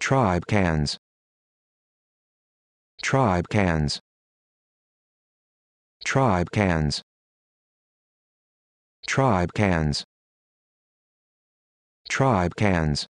Tribe cans. Tribe cans. Tribe cans. Tribe cans. Tribe cans.